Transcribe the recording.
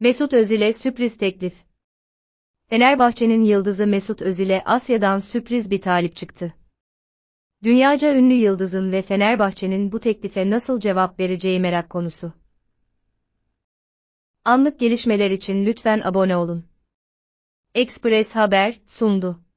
Mesut Özil'e sürpriz teklif. Fenerbahçe'nin yıldızı Mesut Özil'e Asya'dan sürpriz bir talip çıktı. Dünyaca ünlü yıldızın ve Fenerbahçe'nin bu teklife nasıl cevap vereceği merak konusu. Anlık gelişmeler için lütfen abone olun. Express Haber sundu.